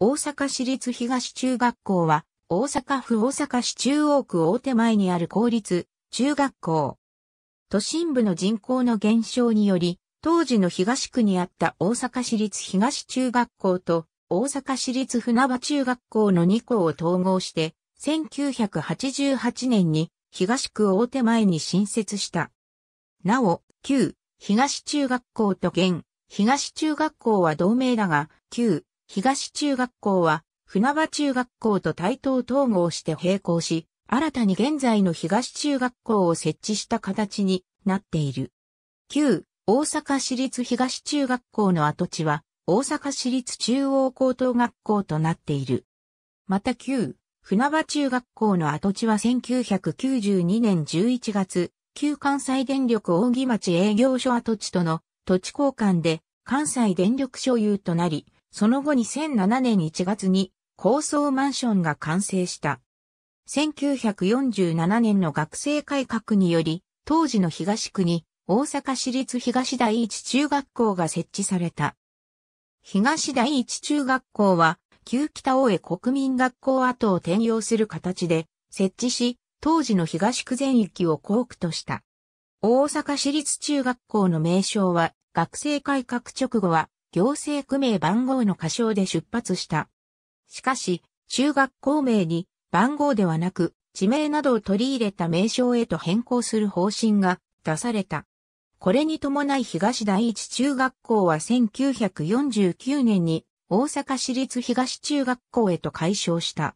大阪市立東中学校は、大阪府大阪市中央区大手前にある公立中学校。都心部の人口の減少により、当時の東区にあった大阪市立東中学校と大阪市立船場中学校の2校を統合して、1988年に東区大手前に新設した。なお、旧東中学校と現東中学校は同盟だが、旧東中学校は、船場中学校と対等統合して並行し、新たに現在の東中学校を設置した形になっている。旧、大阪市立東中学校の跡地は、大阪市立中央高等学校となっている。また旧、船場中学校の跡地は1992年11月、旧関西電力大木町営業所跡地との土地交換で関西電力所有となり、その後2007年1月に高層マンションが完成した。1947年の学生改革により、当時の東区に大阪市立東第一中学校が設置された。東第一中学校は、旧北大江国民学校跡を転用する形で設置し、当時の東区全域を校区とした。大阪市立中学校の名称は、学生改革直後は行政区名番号の仮称で出発した。しかし、中学校名に番号ではなく地名などを取り入れた名称へと変更する方針が出された。これに伴い東第一中学校は1949年に大阪市立東中学校へと改称した。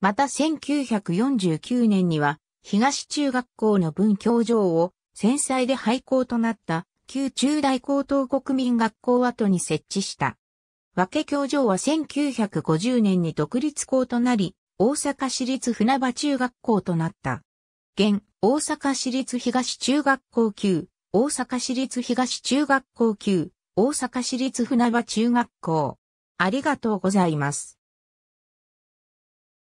また1949年には東中学校の文教場を戦災で廃校となった旧中大高等国民学校跡に設置した。和気教場は1950年に独立校となり、大阪市立船場中学校となった。現、大阪市立東中学校級、大阪市立東中学校級、大阪市立船場中学校。ありがとうございます。